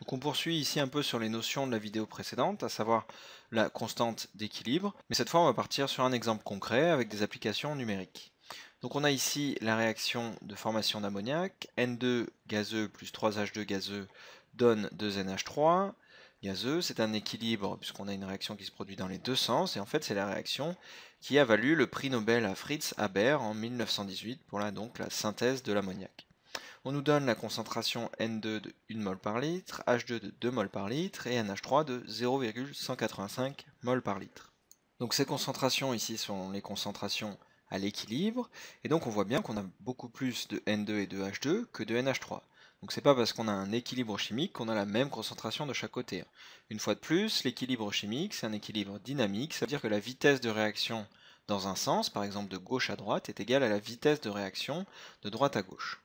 Donc on poursuit ici un peu sur les notions de la vidéo précédente, à savoir la constante d'équilibre, mais cette fois on va partir sur un exemple concret avec des applications numériques. Donc on a ici la réaction de formation d'ammoniac, N2 gazeux plus 3H2 gazeux donne 2NH3 gazeux, c'est un équilibre puisqu'on a une réaction qui se produit dans les deux sens, et en fait c'est la réaction qui a valu le prix Nobel à Fritz Haber en 1918 pour la, donc, la synthèse de l'ammoniac. On nous donne la concentration N2 de 1 mol par litre, H2 de 2 mol par litre et NH3 de 0,185 mol par litre. Donc ces concentrations ici sont les concentrations à l'équilibre, et donc on voit bien qu'on a beaucoup plus de N2 et de H2 que de NH3. Donc c'est pas parce qu'on a un équilibre chimique qu'on a la même concentration de chaque côté. Une fois de plus, l'équilibre chimique, c'est un équilibre dynamique, ça veut dire que la vitesse de réaction dans un sens, par exemple de gauche à droite, est égale à la vitesse de réaction de droite à gauche.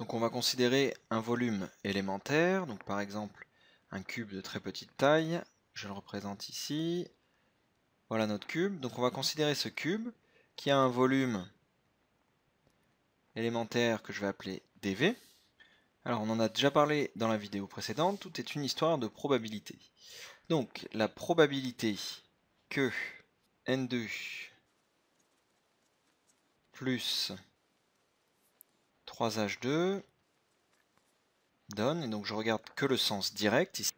Donc on va considérer un volume élémentaire, donc par exemple un cube de très petite taille, je le représente ici, voilà notre cube, donc on va considérer ce cube qui a un volume élémentaire que je vais appeler dv. Alors on en a déjà parlé dans la vidéo précédente, tout est une histoire de probabilité. Donc la probabilité que n2 plus 3H2 donne, et donc je regarde que le sens direct ici,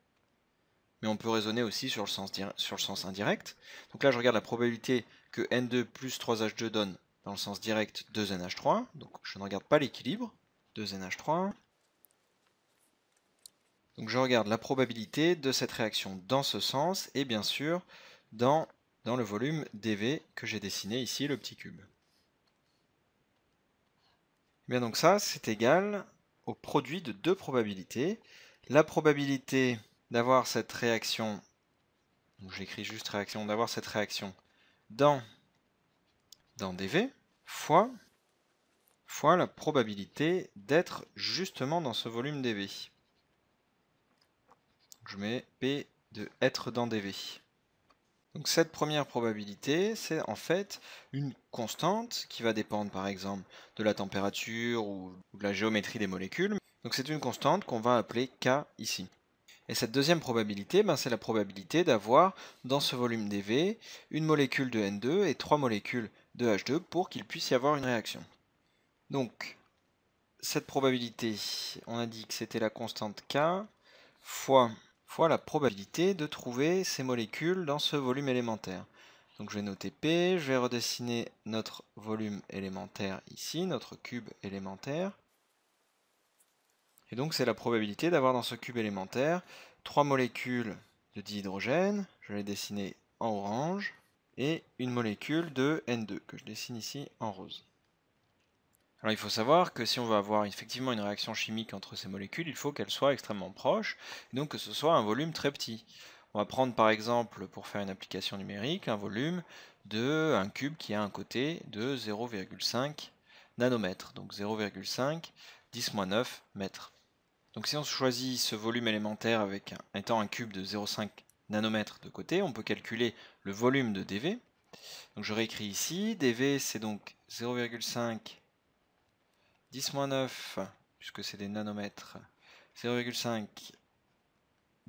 mais on peut raisonner aussi sur le sens, sur le sens indirect. Donc là, je regarde la probabilité que N2 plus 3H2 donne dans le sens direct 2NH3, donc je ne regarde pas l'équilibre, 2NH3. Donc je regarde la probabilité de cette réaction dans ce sens, et bien sûr dans, dans le volume dV que j'ai dessiné ici, le petit cube donc ça, c'est égal au produit de deux probabilités. La probabilité d'avoir cette réaction, j'écris juste réaction, d'avoir cette réaction dans, dans dV, fois, fois la probabilité d'être justement dans ce volume dV. Je mets P de être dans dV. Donc cette première probabilité, c'est en fait une constante qui va dépendre par exemple de la température ou de la géométrie des molécules. Donc c'est une constante qu'on va appeler K ici. Et cette deuxième probabilité, ben, c'est la probabilité d'avoir dans ce volume dV une molécule de N2 et trois molécules de H2 pour qu'il puisse y avoir une réaction. Donc cette probabilité, on a dit que c'était la constante K fois fois la probabilité de trouver ces molécules dans ce volume élémentaire. Donc je vais noter P, je vais redessiner notre volume élémentaire ici, notre cube élémentaire. Et donc c'est la probabilité d'avoir dans ce cube élémentaire trois molécules de dihydrogène, je vais dessiner en orange, et une molécule de N2 que je dessine ici en rose. Alors il faut savoir que si on veut avoir effectivement une réaction chimique entre ces molécules, il faut qu'elles soient extrêmement proches, et donc que ce soit un volume très petit. On va prendre par exemple, pour faire une application numérique, un volume de un cube qui a un côté de 0,5 nanomètres, donc 0,5 10 9 mètres. Donc si on choisit ce volume élémentaire avec étant un cube de 0,5 nanomètres de côté, on peut calculer le volume de dV. Donc je réécris ici, dV c'est donc 0,5 10-9, puisque c'est des nanomètres, 0,5,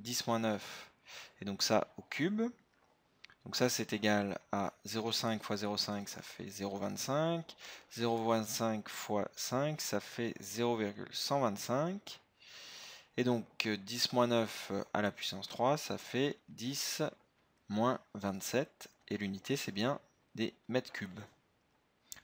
10-9, et donc ça au cube. Donc ça c'est égal à 0,5 fois 0,5 ça fait 0,25, 0,25 fois 5 ça fait 0,125, et donc 10-9 euh, à la puissance 3 ça fait 10 27, et l'unité c'est bien des mètres cubes.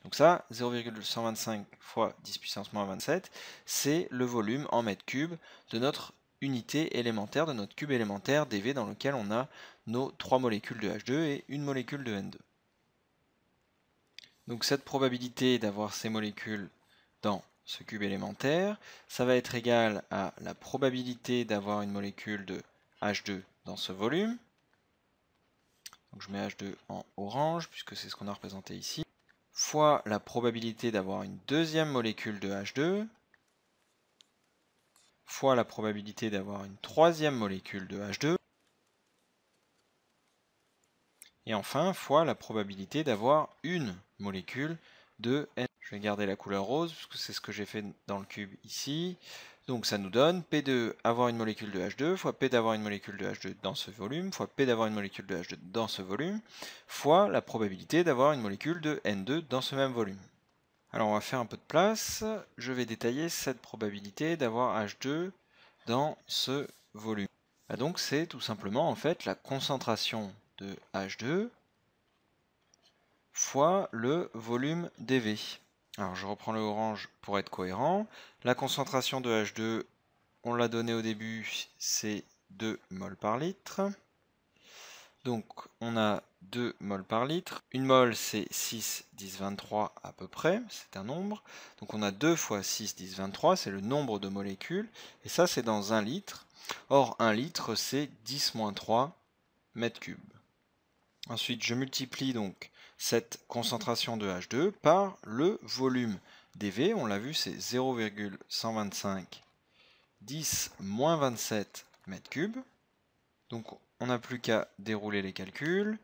Donc ça, 0,125 fois 10 puissance moins 27, c'est le volume en mètres cubes de notre unité élémentaire, de notre cube élémentaire dV dans lequel on a nos trois molécules de H2 et une molécule de N2. Donc cette probabilité d'avoir ces molécules dans ce cube élémentaire, ça va être égal à la probabilité d'avoir une molécule de H2 dans ce volume. Donc je mets H2 en orange puisque c'est ce qu'on a représenté ici fois la probabilité d'avoir une deuxième molécule de H2 fois la probabilité d'avoir une troisième molécule de H2 et enfin fois la probabilité d'avoir une molécule de N. Je vais garder la couleur rose parce que c'est ce que j'ai fait dans le cube ici. Donc ça nous donne P2 avoir une molécule de H2 fois P d'avoir une molécule de H2 dans ce volume fois P d'avoir une molécule de H2 dans ce volume fois la probabilité d'avoir une molécule de N2 dans ce même volume. Alors on va faire un peu de place. Je vais détailler cette probabilité d'avoir H2 dans ce volume. Ah, donc c'est tout simplement en fait la concentration de H2 fois le volume dV. Alors je reprends le orange pour être cohérent. La concentration de H2, on l'a donnée au début, c'est 2 mol par litre. Donc on a 2 mol par litre. Une mol c'est 6, 10, 23 à peu près, c'est un nombre. Donc on a 2 fois 6, 10, 23, c'est le nombre de molécules. Et ça c'est dans 1 litre. Or 1 litre c'est 10 moins 3 mètres cubes. Ensuite je multiplie donc cette concentration de H2 par le volume dV. On l'a vu, c'est 0,125 10 27 m cubes. Donc on n'a plus qu'à dérouler les calculs.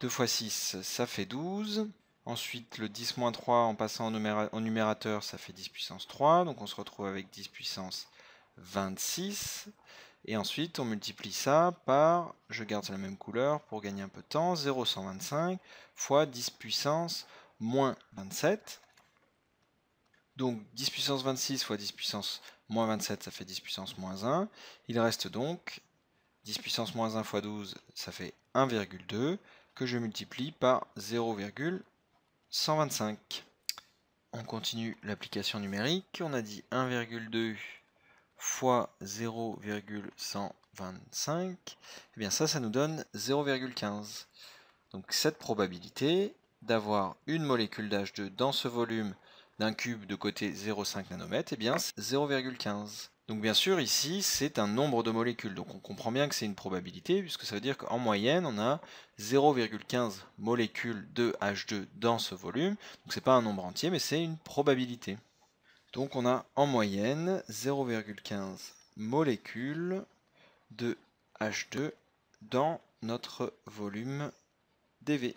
2 fois 6, ça fait 12. Ensuite, le 10 3 en passant au numérateur, ça fait 10 puissance 3. Donc on se retrouve avec 10 puissance 26. Et ensuite, on multiplie ça par, je garde la même couleur pour gagner un peu de temps, 0,125 fois 10 puissance moins 27. Donc 10 puissance 26 fois 10 puissance moins 27, ça fait 10 puissance moins 1. Il reste donc 10 puissance moins 1 fois 12, ça fait 1,2, que je multiplie par 0,125. On continue l'application numérique. On a dit 1,2 fois 0,125, et eh bien ça, ça nous donne 0,15. Donc cette probabilité d'avoir une molécule d'H2 dans ce volume d'un cube de côté 0,5 nanomètre, eh bien c'est 0,15. Donc bien sûr, ici, c'est un nombre de molécules. Donc on comprend bien que c'est une probabilité, puisque ça veut dire qu'en moyenne, on a 0,15 molécules de H2 dans ce volume. Donc c'est pas un nombre entier, mais c'est une probabilité. Donc on a en moyenne 0,15 molécules de H2 dans notre volume dV.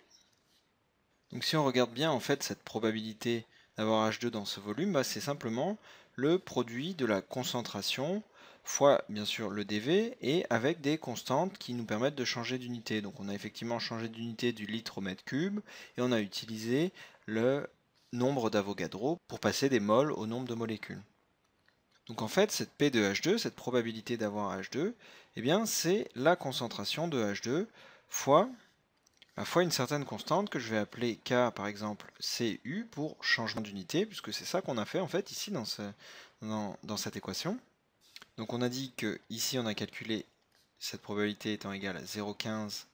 Donc si on regarde bien, en fait, cette probabilité d'avoir H2 dans ce volume, bah, c'est simplement le produit de la concentration fois bien sûr le dV et avec des constantes qui nous permettent de changer d'unité. Donc on a effectivement changé d'unité du litre au mètre cube et on a utilisé le nombre d'Avogadro pour passer des moles au nombre de molécules. Donc en fait, cette P de H2, cette probabilité d'avoir H2, eh bien c'est la concentration de H2 fois, bah, fois une certaine constante que je vais appeler K par exemple CU pour changement d'unité, puisque c'est ça qu'on a fait en fait ici dans, dans cette équation. Donc on a dit que ici on a calculé cette probabilité étant égale à 0,15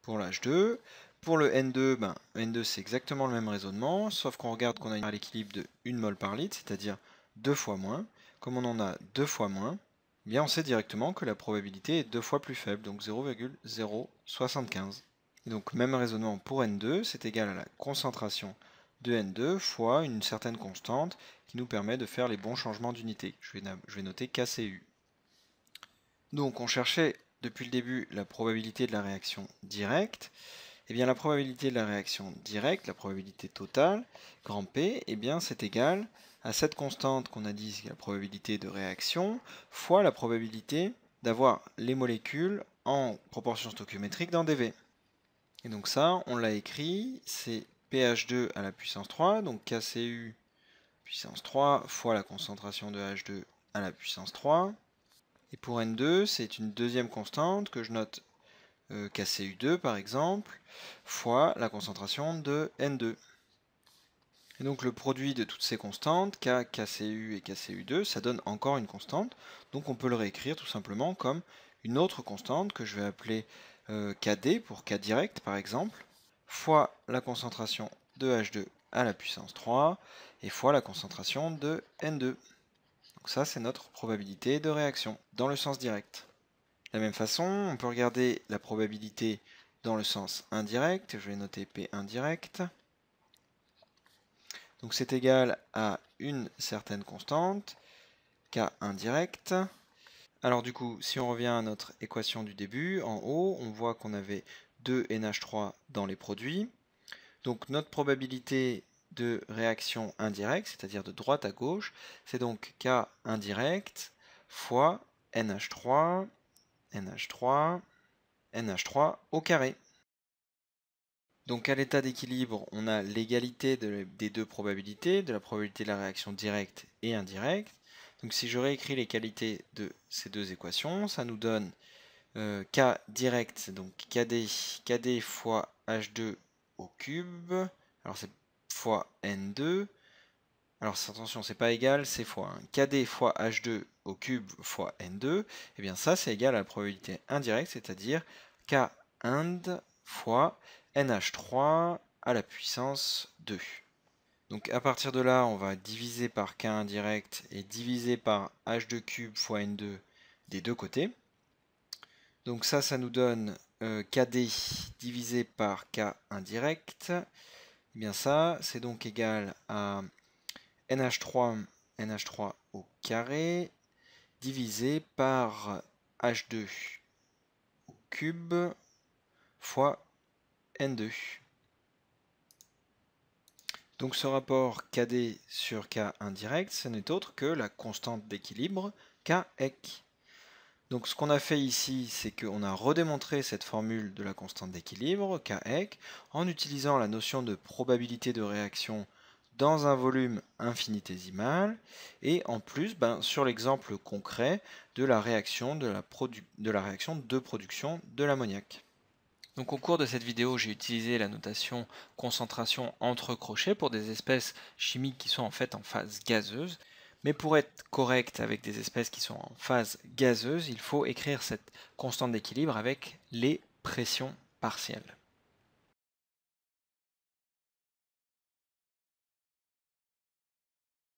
pour l'H2. Pour le N2, ben, N2 c'est exactement le même raisonnement, sauf qu'on regarde qu'on a une l'équilibre de 1 mol par litre, c'est-à-dire 2 fois moins. Comme on en a 2 fois moins, eh bien on sait directement que la probabilité est 2 fois plus faible, donc 0,075. donc même raisonnement pour N2, c'est égal à la concentration de N2 fois une certaine constante qui nous permet de faire les bons changements d'unité. je vais noter KCU. Donc on cherchait depuis le début la probabilité de la réaction directe et eh bien, la probabilité de la réaction directe, la probabilité totale, grand P, et eh bien, c'est égal à cette constante qu'on a dit, la probabilité de réaction, fois la probabilité d'avoir les molécules en proportion stoichiométrique dans dV. Et donc ça, on l'a écrit, c'est pH2 à la puissance 3, donc KCU puissance 3 fois la concentration de H2 à la puissance 3. Et pour N2, c'est une deuxième constante que je note euh, KCU2 par exemple, fois la concentration de N2. Et donc le produit de toutes ces constantes, K, KCU et KCU2, ça donne encore une constante, donc on peut le réécrire tout simplement comme une autre constante que je vais appeler euh, KD pour K direct par exemple, fois la concentration de H2 à la puissance 3 et fois la concentration de N2. Donc ça c'est notre probabilité de réaction dans le sens direct. De la même façon, on peut regarder la probabilité dans le sens indirect. Je vais noter P indirect. Donc c'est égal à une certaine constante, K indirect. Alors du coup, si on revient à notre équation du début, en haut, on voit qu'on avait 2 NH3 dans les produits. Donc notre probabilité de réaction indirecte, c'est-à-dire de droite à gauche, c'est donc K indirect fois NH3 NH3, NH3 au carré. Donc à l'état d'équilibre, on a l'égalité des deux probabilités, de la probabilité de la réaction directe et indirecte. Donc si je réécris les qualités de ces deux équations, ça nous donne euh, K direct, donc KD, KD fois H2 au cube, alors c'est fois N2, alors attention, c'est pas égal, c'est fois 1. KD fois H2 au cube fois N2, et eh bien ça c'est égal à la probabilité indirecte, c'est-à-dire K1 fois NH3 à la puissance 2. Donc à partir de là, on va diviser par k indirect et diviser par H2 cube fois N2 des deux côtés. Donc ça, ça nous donne euh, KD divisé par k indirect. Et eh bien ça, c'est donc égal à NH3, NH3 au carré divisé par H2 au cube fois N2. Donc ce rapport KD sur K indirect, ce n'est autre que la constante d'équilibre Kec. Donc ce qu'on a fait ici, c'est qu'on a redémontré cette formule de la constante d'équilibre, Kec, en utilisant la notion de probabilité de réaction dans un volume infinitésimal et en plus ben, sur l'exemple concret de la réaction de, la de la réaction de production de l'ammoniac. Donc au cours de cette vidéo, j'ai utilisé la notation concentration entre crochets pour des espèces chimiques qui sont en fait en phase gazeuse. Mais pour être correct avec des espèces qui sont en phase gazeuse, il faut écrire cette constante d'équilibre avec les pressions partielles.